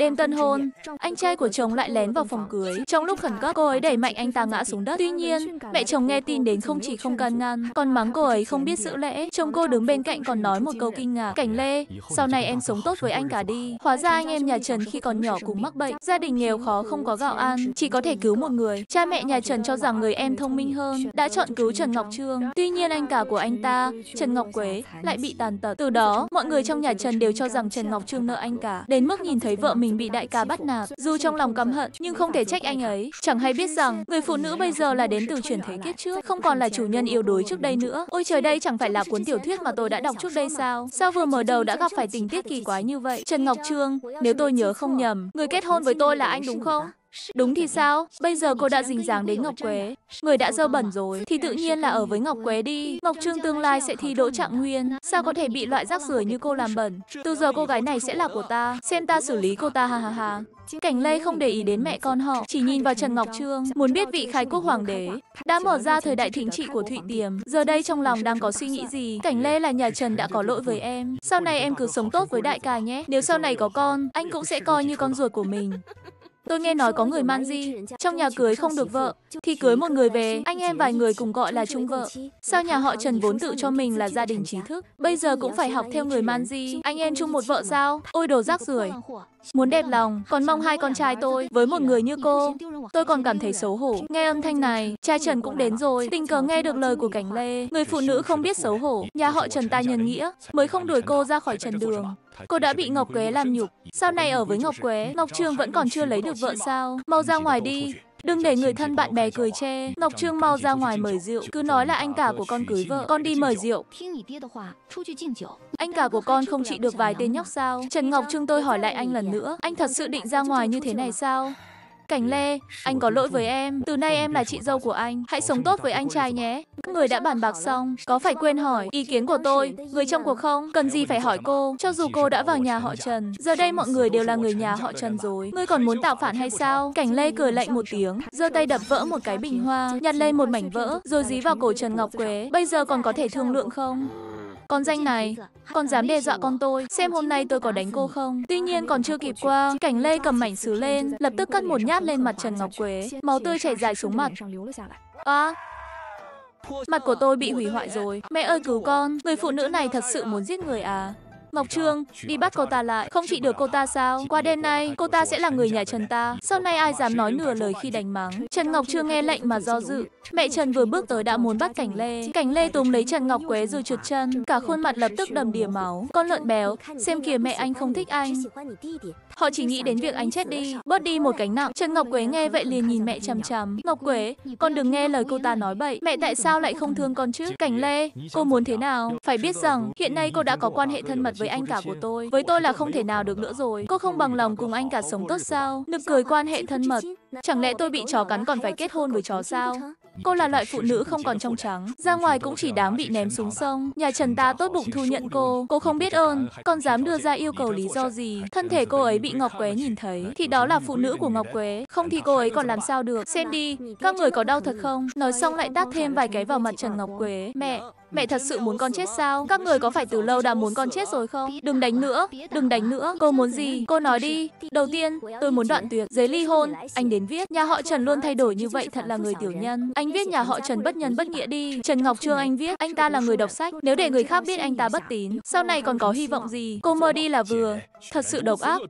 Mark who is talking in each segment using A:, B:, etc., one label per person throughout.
A: Đêm tân hôn, anh trai của chồng lại lén vào phòng cưới. Trong lúc khẩn cấp, cô ấy đẩy mạnh anh ta ngã xuống đất. Tuy nhiên, mẹ chồng nghe tin đến không chỉ không can ngăn, còn mắng cô ấy không biết giữ lễ. Chồng cô đứng bên cạnh còn nói một câu kinh ngạc. Cảnh Lê, sau này em sống tốt với anh cả đi. Hóa ra anh em nhà Trần khi còn nhỏ cũng mắc bệnh. Gia đình nghèo khó không có gạo ăn, chỉ có thể cứu một người. Cha mẹ nhà Trần cho rằng người em thông minh hơn, đã chọn cứu Trần Ngọc Trương. Tuy nhiên anh cả của anh ta, Trần Ngọc Quế, lại bị tàn tật. Từ đó, mọi người trong nhà Trần đều cho rằng Trần Ngọc Trương nợ anh cả, đến mức nhìn thấy vợ mình mình bị đại ca bắt nạt. Dù trong lòng căm hận, nhưng không thể trách anh ấy. Chẳng hay biết rằng, người phụ nữ bây giờ là đến từ chuyển thế kiếp trước, không còn là chủ nhân yếu đuối trước đây nữa. Ôi trời đây chẳng phải là cuốn tiểu thuyết mà tôi đã đọc trước đây sao? Sao vừa mở đầu đã gặp phải tình tiết kỳ quái như vậy? Trần Ngọc Trương, nếu tôi nhớ không nhầm, người kết hôn với tôi là anh đúng không? Đúng thì sao? Bây giờ cô đã dình dáng đến Ngọc Quế. Người đã dơ bẩn rồi, thì tự nhiên là ở với Ngọc Quế đi. Ngọc Trương tương lai sẽ thi đỗ trạng nguyên. Sao có thể bị loại rác rưởi như cô làm bẩn? Từ giờ cô gái này sẽ là của ta. Xem ta xử lý cô ta ha ha ha. Cảnh Lê không để ý đến mẹ con họ, chỉ nhìn vào Trần Ngọc Trương, muốn biết vị khai quốc hoàng đế đã mở ra thời đại thịnh trị của Thụy Tiềm, giờ đây trong lòng đang có suy nghĩ gì? Cảnh Lê là nhà Trần đã có lỗi với em, sau này em cứ sống tốt với đại ca nhé, nếu sau này có con, anh cũng sẽ coi như con ruột của mình. Tôi nghe nói có người man di, trong nhà cưới không được vợ, thì cưới một người về, anh em vài người cùng gọi là chung vợ. Sao nhà họ Trần vốn tự cho mình là gia đình trí thức, bây giờ cũng phải học theo người man di, anh em chung một vợ sao? Ôi đồ rác rưởi. Muốn đẹp lòng, còn mong hai con trai tôi với một người như cô. Tôi còn cảm thấy xấu hổ. Nghe âm thanh này, cha Trần cũng đến rồi. Tình cờ nghe được lời của Cảnh Lê, người phụ nữ không biết xấu hổ, nhà họ Trần ta nhân nghĩa, mới không đuổi cô ra khỏi Trần Đường. Cô đã bị Ngọc Quế làm nhục. Sau này ở với Ngọc Quế, Ngọc Trường vẫn còn chưa lấy được vợ sao? Mau ra ngoài đi, Đừng để người thân bạn bè cười chê. Ngọc Trương mau ra ngoài mời rượu, cứ nói là anh cả của con cưới vợ, con đi mời rượu. Anh cả của con không trị được vài tên nhóc sao? Trần Ngọc Trương tôi hỏi lại anh lần nữa, anh thật sự định ra ngoài như thế này sao? Cảnh à? Lê, anh có lỗi với em. Từ nay em là chị dâu của anh. Hãy sống tốt với anh trai nhé. người đã bàn bạc xong, có phải quên hỏi ý kiến của tôi, người trong cuộc không? Cần gì phải hỏi cô, cho dù cô đã vào nhà họ Trần. Giờ đây mọi người đều là người nhà họ Trần rồi. Ngươi còn muốn tạo phản hay sao? Cảnh Lê cười lạnh một tiếng, giơ tay đập vỡ một cái bình hoa, nhặt lên một mảnh vỡ, rồi dí vào cổ Trần Ngọc Quế. Bây giờ còn có thể thương lượng không? Con danh này, con dám đe dọa con tôi, xem hôm nay tôi có đánh cô không. Tuy nhiên còn chưa kịp qua, cảnh Lê cầm mảnh sứ lên, lập tức cắt một nhát lên mặt Trần Ngọc Quế, máu tươi chảy dài xuống mặt. À, mặt của tôi bị hủy hoại rồi, mẹ ơi cứu con, người phụ nữ này thật sự muốn giết người à. Mộc Trương, đi bắt cô ta lại, không trị được cô ta sao? Qua đêm nay, cô ta sẽ là người nhà Trần ta. Sau này ai dám nói nửa lời khi đánh mắng. Trần Ngọc Trương nghe lệnh mà do dự. Mẹ Trần vừa bước tới đã muốn bắt Cảnh Lê. Cảnh Lê túm lấy Trần Ngọc quế rồi trượt chân, cả khuôn mặt lập tức đầm đìa máu. Con lợn béo, xem kìa mẹ anh không thích anh. Họ chỉ nghĩ đến việc anh chết đi, bớt đi một cánh nặng. Trần Ngọc Quế nghe vậy liền nhìn mẹ chằm chằm. Ngọc Quế, con đừng nghe lời cô ta nói bậy. Mẹ tại sao lại không thương con chứ? Cảnh Lê, cô muốn thế nào? Phải biết rằng hiện nay cô đã có quan hệ thân mật với anh cả của tôi. Với tôi là không thể nào được nữa rồi. Cô không bằng lòng cùng anh cả sống tốt sao? Nực cười quan hệ thân mật. Chẳng lẽ tôi bị chó cắn còn phải kết hôn với chó sao? Cô là loại phụ nữ không còn trong trắng, ra ngoài cũng chỉ đáng bị ném xuống sông. Nhà Trần ta tốt bụng thu nhận cô, cô không biết ơn, còn dám đưa ra yêu cầu lý do gì. Thân thể cô ấy bị Ngọc Quế nhìn thấy, thì đó là phụ nữ của Ngọc Quế, không thì cô ấy còn làm sao được. Xem đi, các người có đau thật không? Nói xong lại tát thêm vài cái vào mặt Trần Ngọc Quế. Mẹ, Mẹ thật sự muốn con chết sao? Các người có phải từ lâu đã muốn con chết rồi không? Đừng đánh nữa, đừng đánh nữa. Cô muốn gì? Cô nói đi. Đầu tiên, tôi muốn đoạn tuyệt, giấy ly hôn. Anh đến viết. Nhà họ Trần luôn thay đổi như vậy thật là người tiểu nhân. Anh viết nhà họ Trần bất nhân bất nghĩa đi. Trần Ngọc Trương anh viết, anh ta là người đọc sách. Nếu để người khác biết anh ta bất tín, sau này còn có hy vọng gì? Cô mơ đi là vừa. Thật sự độc ác.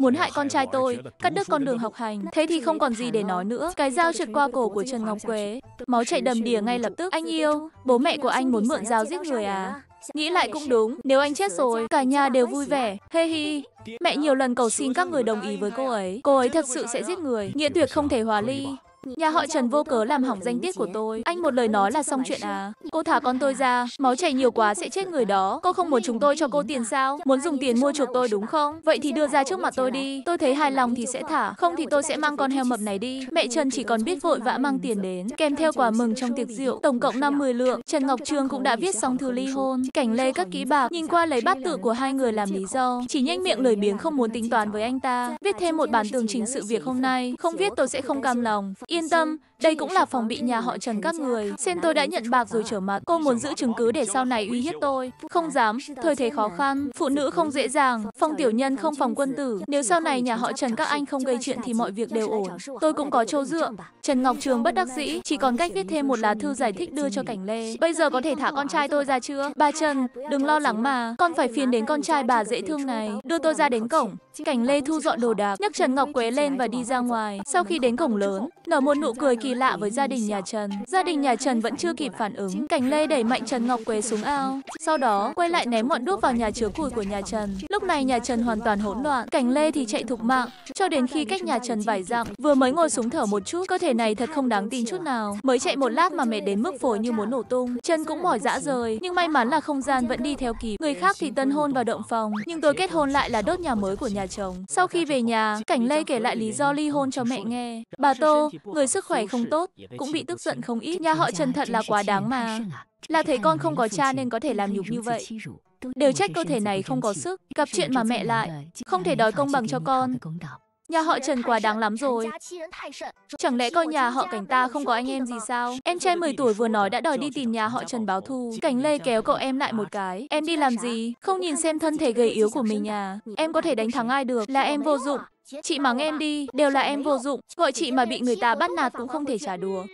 A: Muốn hại con trai tôi, cắt đứt con đường học hành. Thế thì không còn gì để nói nữa. Cái dao trượt qua cổ của Trần Ngọc Quế. Máu chảy đầm đìa ngay lập tức. Anh yêu, bố mẹ của anh muốn mượn dao giết người à? Nghĩ lại cũng đúng, nếu anh chết rồi, cả nhà đều vui vẻ. Hê hey hi, mẹ nhiều lần cầu xin các người đồng ý với cô ấy. Cô ấy thật sự sẽ giết người, nghĩa tuyệt không thể hòa ly. Nhà họ Trần vô cớ làm hỏng danh tiết của tôi. Anh một lời nói là xong chuyện à. Cô thả con tôi ra, máu chảy nhiều quá sẽ chết người đó. Cô không muốn chúng tôi cho cô tiền sao? Muốn dùng tiền mua chuộc tôi đúng không? Vậy thì đưa ra trước mặt tôi đi. Tôi thấy hài lòng thì sẽ thả, không thì tôi sẽ mang con heo mập này đi. Mẹ Trần chỉ còn biết vội vã mang tiền đến, kèm theo quả mừng trong tiệc rượu, tổng cộng 50 lượng. Trần Ngọc Trương cũng đã viết xong thư ly hôn. Cảnh Lê các ký bạc nhìn qua lấy bát tự của hai người làm lý do, chỉ nhanh miệng lời biếng không muốn tính toán với anh ta. Viết thêm một bản tường trình sự việc hôm nay, không viết tôi sẽ không cam lòng yên tâm, đây cũng là phòng bị nhà họ Trần các người. Xin tôi đã nhận bạc rồi trở mặt. Cô muốn giữ chứng cứ để sau này uy hiếp tôi. Không dám, thời thế khó khăn, phụ nữ không dễ dàng, phong tiểu nhân không phòng quân tử. Nếu sau này nhà họ Trần các anh không gây chuyện thì mọi việc đều ổn. Tôi cũng có châu dựa. Trần Ngọc Trường bất đắc dĩ, chỉ còn cách viết thêm một lá thư giải thích đưa cho Cảnh Lê. Bây giờ có thể thả con trai tôi ra chưa? Bà Trần, đừng lo lắng mà, con phải phiền đến con trai bà dễ thương này. Đưa tôi ra đến cổng. Cảnh Lê thu dọn đồ đạc, nhấc Trần Ngọc Quế lên và đi ra ngoài. Sau khi đến cổng lớn, nở một nụ cười kỳ lạ với gia đình nhà Trần. Gia đình nhà Trần vẫn chưa kịp phản ứng. Cảnh Lê đẩy mạnh Trần Ngọc Quế xuống ao. Sau đó, quay lại ném ngọn đuốc vào nhà chứa củi của nhà Trần. Lúc này nhà Trần hoàn toàn hỗn loạn. Cảnh Lê thì chạy thục mạng, cho đến khi cách nhà Trần vài dặm, vừa mới ngồi xuống thở một chút, cơ thể này thật không đáng tin chút nào. Mới chạy một lát mà mệt đến mức phổi như muốn nổ tung. chân cũng mỏi dã rời, nhưng may mắn là không gian vẫn đi theo kịp. Người khác thì tân hôn vào động phòng, nhưng tôi kết hôn lại là đốt nhà mới của nhà chồng. Sau khi về nhà, Cảnh Lê kể lại lý do ly hôn cho mẹ nghe. Bà Tô, người sức khỏe không không tốt, cũng bị tức giận không ít. Nhà họ Trần thật là quá đáng mà. À. Là thấy con không có cha nên có thể làm nhục như vậy. Đều trách cơ thể này không có sức, gặp chuyện mà mẹ lại, không thể đòi công bằng cho con. Nhà họ Trần quá đáng lắm rồi. Chẳng lẽ coi nhà họ cảnh ta không có anh em gì sao? Em trai 10 tuổi vừa nói đã đòi đi tìm nhà họ Trần báo thù. Cảnh Lê kéo cậu em lại một cái. Em đi làm gì? Không nhìn xem thân thể gầy yếu của mình nhà Em có thể đánh thắng ai được? Là em vô dụng. Chị mắng em đi, đều là em vô dụng, gọi chị mà bị người ta bắt nạt cũng không thể trả đùa.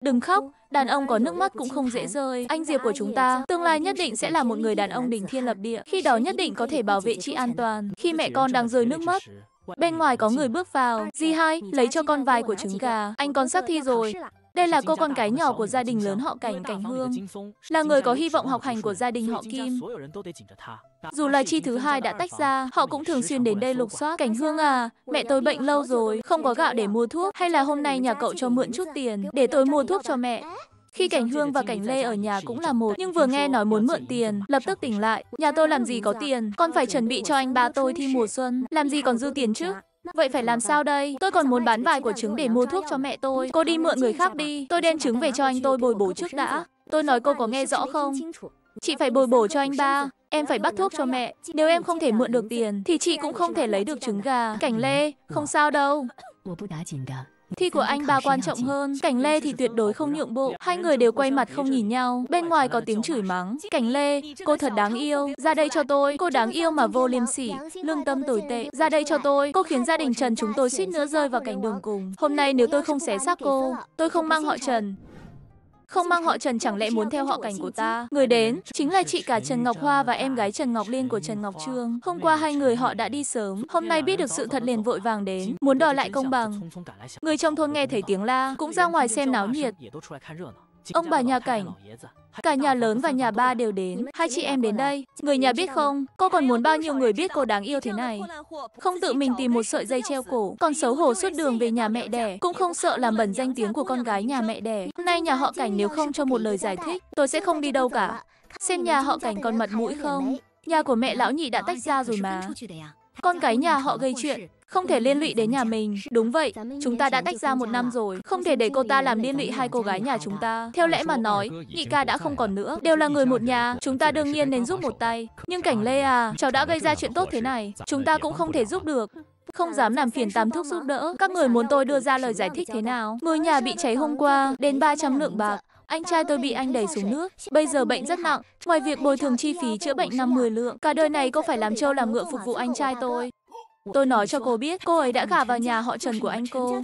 A: Đừng khóc, đàn ông có nước mắt cũng không dễ rơi. Anh Diệp của chúng ta, tương lai nhất định sẽ là một người đàn ông đỉnh thiên lập địa. Khi đó nhất định có thể bảo vệ chị an toàn. Khi mẹ con đang rơi nước mắt, bên ngoài có người bước vào. Di hai, lấy cho con vài của trứng gà. Anh con sắp thi rồi. Đây là cô con gái nhỏ của gia đình lớn họ Cảnh, Cảnh Hương, là người có hy vọng học hành của gia đình họ Kim. Dù là chi thứ hai đã tách ra, họ cũng thường xuyên đến đây lục soát. Cảnh Hương à, mẹ tôi bệnh lâu rồi, không có gạo để mua thuốc, hay là hôm nay nhà cậu cho mượn chút tiền để tôi mua thuốc cho mẹ. Khi Cảnh Hương và Cảnh Lê ở nhà cũng là một, nhưng vừa nghe nói muốn mượn tiền, lập tức tỉnh lại. Nhà tôi làm gì có dạ. tiền, con phải chuẩn bị cho anh ba tôi thi mùa xuân, làm gì còn dư tiền chứ? Vậy phải làm sao đây? Tôi còn muốn bán vài quả trứng để mua thuốc cho mẹ tôi. Cô đi mượn người khác đi. Tôi đem trứng về cho anh tôi bồi bổ trước đã. Tôi nói cô có nghe rõ không? Chị phải bồi bổ cho anh ba. Em phải bắt thuốc cho mẹ. Nếu em không thể mượn được tiền, thì chị cũng không thể lấy được trứng gà. Cảnh Lê, không sao đâu. Thi của anh bà quan trọng hơn, Cảnh Lê thì tuyệt đối không nhượng bộ. Hai người đều quay mặt không nhìn nhau, bên ngoài có tiếng chửi mắng. Cảnh Lê, cô thật đáng yêu, ra đây cho tôi, cô đáng yêu mà vô liêm sỉ, lương tâm tồi tệ, ra đây cho tôi, cô khiến gia đình Trần chúng tôi suýt nữa rơi vào cảnh đường cùng. Hôm nay nếu tôi không xé xác cô, tôi không mang họ Trần. Không mang họ Trần chẳng lẽ muốn theo họ cảnh của ta? Người đến chính là chị cả Trần Ngọc Hoa và em gái Trần Ngọc Liên của Trần Ngọc Trương. Hôm qua hai người họ đã đi sớm, hôm nay biết được sự thật liền vội vàng đến, muốn đòi lại công bằng. Người trong thôn nghe thấy tiếng la, cũng ra ngoài xem náo nhiệt. Ông bà nhà cảnh, cả nhà lớn và nhà ba đều đến. Hai chị em đến đây. Người nhà biết không, cô còn muốn bao nhiêu người biết cô đáng yêu thế này. Không tự mình tìm một sợi dây treo cổ, còn xấu hổ suốt đường về nhà mẹ đẻ, cũng không sợ làm bẩn danh tiếng của con gái nhà mẹ đẻ. Hôm nay nhà họ cảnh nếu không cho một lời giải thích, tôi sẽ không đi đâu cả. Xem nhà họ cảnh còn mặt mũi không. Nhà của mẹ lão nhị đã tách ra rồi mà. Con cái nhà họ gây chuyện, không thể liên lụy đến nhà mình. Đúng vậy, chúng ta đã tách ra một năm rồi, không thể để cô ta làm liên lụy hai cô gái nhà chúng ta. Theo lẽ mà nói, nhị ca đã không còn nữa, đều là người một nhà, chúng ta đương nhiên nên giúp một tay. Nhưng cảnh Lê à, cháu đã gây ra chuyện tốt thế này, chúng ta cũng không thể giúp được không dám làm phiền tam thúc giúp đỡ. Các người muốn tôi đưa ra lời giải thích thế nào? người nhà bị cháy hôm qua, đến 300 lượng bạc. Anh trai tôi bị anh đẩy xuống nước, bây giờ bệnh rất nặng. Ngoài việc bồi thường chi phí chữa bệnh 50 lượng, cả đời này cô phải làm trâu làm ngựa phục vụ anh trai tôi. Tôi nói cho cô biết, cô ấy đã gả vào nhà họ Trần của anh cô.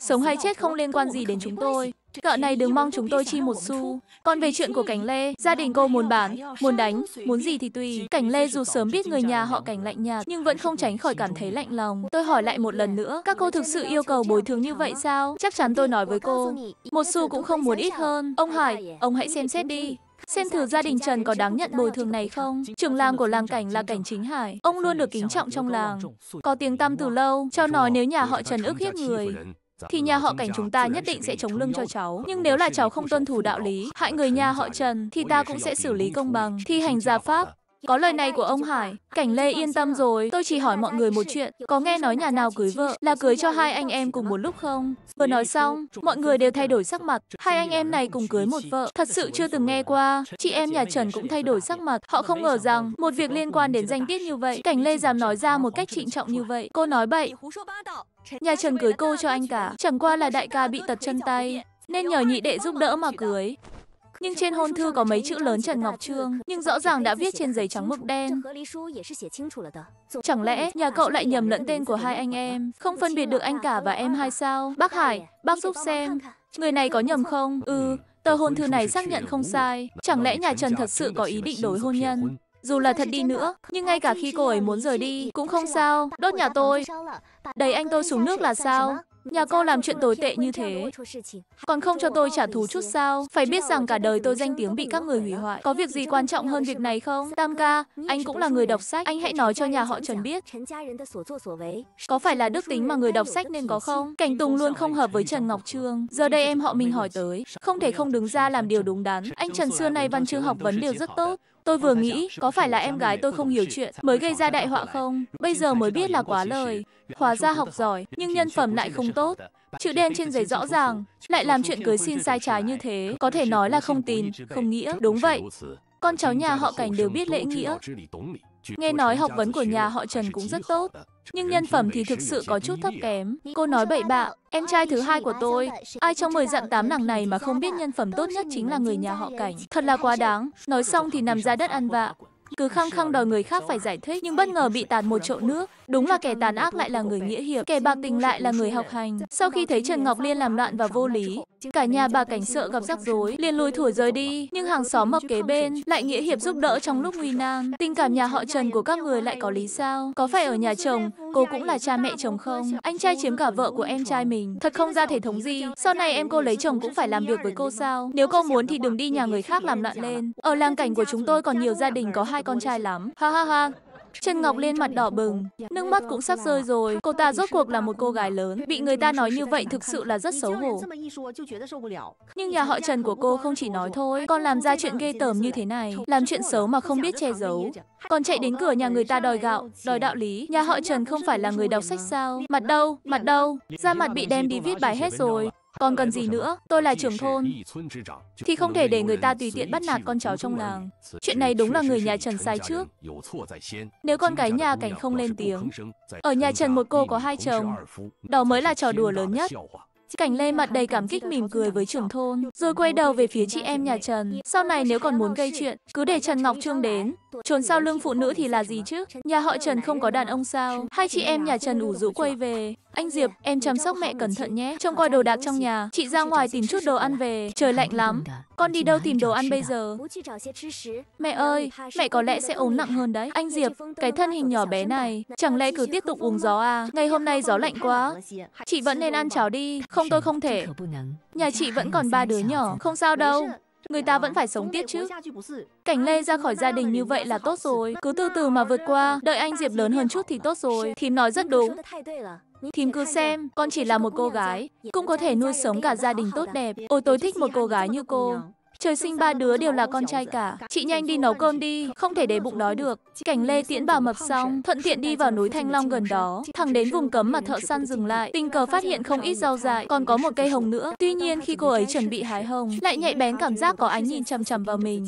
A: Sống hay chết không liên quan gì đến chúng tôi. Cợ này đừng mong chúng tôi chi một xu. Còn về chuyện của Cảnh Lê, gia đình cô muốn bán, muốn đánh, muốn gì thì tùy. Cảnh Lê dù sớm biết người nhà họ Cảnh lạnh nhạt, nhưng vẫn không tránh khỏi cảm thấy lạnh lòng. Tôi hỏi lại một lần nữa, các cô thực sự yêu cầu bồi thường như vậy sao? Chắc chắn tôi nói với cô, một xu cũng không muốn ít hơn. Ông Hải, ông hãy xem xét đi. Xem thử gia đình Trần có đáng nhận bồi thường này không? Trưởng làng của làng Cảnh là Cảnh Chính Hải. Ông luôn được kính trọng trong làng, có tiếng tăm từ lâu, cho nói nếu nhà họ Trần ức hiếp người, thì nhà họ cảnh chúng ta nhất định sẽ chống lưng cho cháu. Nhưng nếu là cháu không tuân thủ đạo lý, hại người nhà họ Trần, thì ta cũng sẽ xử lý công bằng, thi hành gia pháp. Có lời này của ông Hải, Cảnh Lê yên tâm rồi, tôi chỉ hỏi mọi người một chuyện, có nghe nói nhà nào cưới vợ là cưới cho hai anh em cùng một lúc không? Vừa nói xong, mọi người đều thay đổi sắc mặt, hai anh em này cùng cưới một vợ, thật sự chưa từng nghe qua. Chị em nhà Trần cũng thay đổi sắc mặt, họ không ngờ rằng một việc liên quan đến danh tiết như vậy, Cảnh Lê dám nói ra một cách trịnh trọng như vậy. Cô nói bậy. Nhà Trần cưới cô cho anh cả, chẳng qua là đại ca bị tật chân tay, nên nhờ nhị đệ giúp đỡ mà cưới. Nhưng trên hôn thư có mấy chữ lớn Trần Ngọc Trương, nhưng rõ ràng đã viết trên giấy trắng mực đen. Chẳng lẽ nhà cậu lại nhầm lẫn tên của hai anh em, không phân biệt được anh cả và em hai sao? Bác Hải, bác giúp xem, người này có nhầm không? Ừ, tờ hôn thư này xác nhận không sai. Chẳng lẽ nhà Trần thật sự có ý định đổi hôn nhân? Dù là thật đi nữa, nhưng ngay cả khi cô ấy muốn rời đi, cũng không sao. Đốt nhà tôi. Đẩy anh tôi xuống nước là sao? Nhà cô làm chuyện tồi tệ như thế, còn không cho tôi trả thù chút sao? Phải biết rằng cả đời tôi danh tiếng bị các người hủy hoại. Có việc gì quan trọng hơn việc này không? Tam ca, anh cũng là người đọc sách, anh hãy nói cho nhà họ Trần biết. Có phải là đức tính mà người đọc sách nên có không? Cảnh Tùng luôn không hợp với Trần Ngọc Trương. Giờ đây em họ mình hỏi tới, không thể không đứng ra làm điều đúng đắn. Anh Trần xưa nay văn chương học vấn đều rất tốt. Tôi vừa nghĩ, có phải là em gái tôi không hiểu chuyện mới gây ra đại họa không? Bây giờ mới biết là quá lời. Hóa ra học giỏi, nhưng nhân phẩm lại không tốt. Chữ đen trên giấy rõ ràng, lại làm chuyện cưới xin sai trái như thế, có thể nói là không tin, không nghĩa. Đúng vậy. Con cháu nhà họ cảnh đều biết lễ nghĩa. Nghe nói học vấn của nhà họ Trần cũng rất tốt, nhưng nhân phẩm thì thực sự có chút thấp kém. Cô nói bậy bạ, em trai thứ hai của tôi, ai trong mười dạng tám nàng này mà không biết nhân phẩm tốt nhất chính là người nhà họ Cảnh. Thật là quá đáng, nói xong thì nằm ra đất ăn vạ cứ khăng khăng đòi người khác phải giải thích nhưng bất ngờ bị tàn một chậu nước đúng là kẻ tàn ác lại là người nghĩa hiệp kẻ bạc tình lại là người học hành sau khi thấy trần ngọc liên làm loạn và vô lý cả nhà bà cảnh sợ gặp rắc rối liền lùi thủi rời đi nhưng hàng xóm mập kế bên lại nghĩa hiệp giúp đỡ trong lúc nguy nan tình cảm nhà họ trần của các người lại có lý sao có phải ở nhà chồng Cô cũng là cha mẹ chồng không? Anh trai chiếm cả vợ của em trai mình. Thật không ra thể thống gì. Sau này em cô lấy chồng cũng phải làm việc với cô sao? Nếu cô muốn thì đừng đi nhà người khác làm loạn lên. Ở làng cảnh của chúng tôi còn nhiều gia đình có hai con trai lắm. Ha ha ha. Trần Ngọc lên mặt đỏ bừng, nước mắt cũng sắp rơi rồi. Cô ta rốt cuộc là một cô gái lớn, bị người ta nói như vậy thực sự là rất xấu hổ. Nhưng nhà họ Trần của cô không chỉ nói thôi, còn làm ra chuyện ghê tởm như thế này, làm chuyện xấu mà không biết che giấu. Còn chạy đến cửa nhà người ta đòi gạo, đòi đạo lý. Nhà họ Trần không phải là người đọc sách sao? Mặt đâu? Mặt đâu? Da mặt bị đem đi viết bài hết rồi. Còn cần gì nữa, tôi là trưởng thôn, thì không thể để người ta tùy tiện bắt nạt con cháu trong làng. Chuyện này đúng là người nhà Trần sai trước. Nếu con gái nhà cảnh không lên tiếng, ở nhà Trần một cô có hai chồng, đó mới là trò đùa lớn nhất. Cảnh Lê mặt đầy cảm kích mỉm cười với trưởng thôn, rồi quay đầu về phía chị em nhà Trần. Sau này nếu còn muốn gây chuyện, cứ để Trần Ngọc Trương đến. Trốn sau lưng phụ nữ thì là gì chứ? Nhà họ Trần không có đàn ông sao? Hai chị em nhà Trần ủ rũ quay về. Anh Diệp, em chăm sóc mẹ cẩn thận nhé, trông coi đồ đạc trong nhà. Chị ra ngoài tìm chút đồ ăn về, trời lạnh lắm. Con đi đâu tìm đồ ăn bây giờ? Mẹ ơi, mẹ có lẽ sẽ ốm nặng hơn đấy. Anh Diệp, cái thân hình nhỏ bé này, chẳng lẽ cứ tiếp tục uống gió à? Ngày hôm nay gió lạnh quá. Chị vẫn nên ăn cháo đi, không tôi không thể. Nhà chị vẫn còn ba đứa nhỏ, không sao đâu. Người ta vẫn phải sống tiếp chứ. Cảnh Lê ra khỏi gia đình như vậy là tốt rồi. Cứ từ từ mà vượt qua. Đợi anh Diệp lớn hơn chút thì tốt rồi. Thím nói rất đúng. Thím cứ xem, con chỉ là một cô gái, cũng có thể nuôi sống cả gia đình tốt đẹp. Ôi tôi thích một cô gái như cô. Trời sinh ba đứa đều là con trai cả. Chị nhanh đi nấu cơm đi, không thể để bụng đói được. Cảnh Lê tiễn bà mập xong, thuận tiện đi vào núi Thanh Long gần đó. Thằng đến vùng cấm mà thợ săn dừng lại, tình cờ phát hiện không ít rau dại, còn có một cây hồng nữa. Tuy nhiên khi cô ấy chuẩn bị hái hồng, lại nhạy bén cảm giác có ánh nhìn chằm chằm vào mình.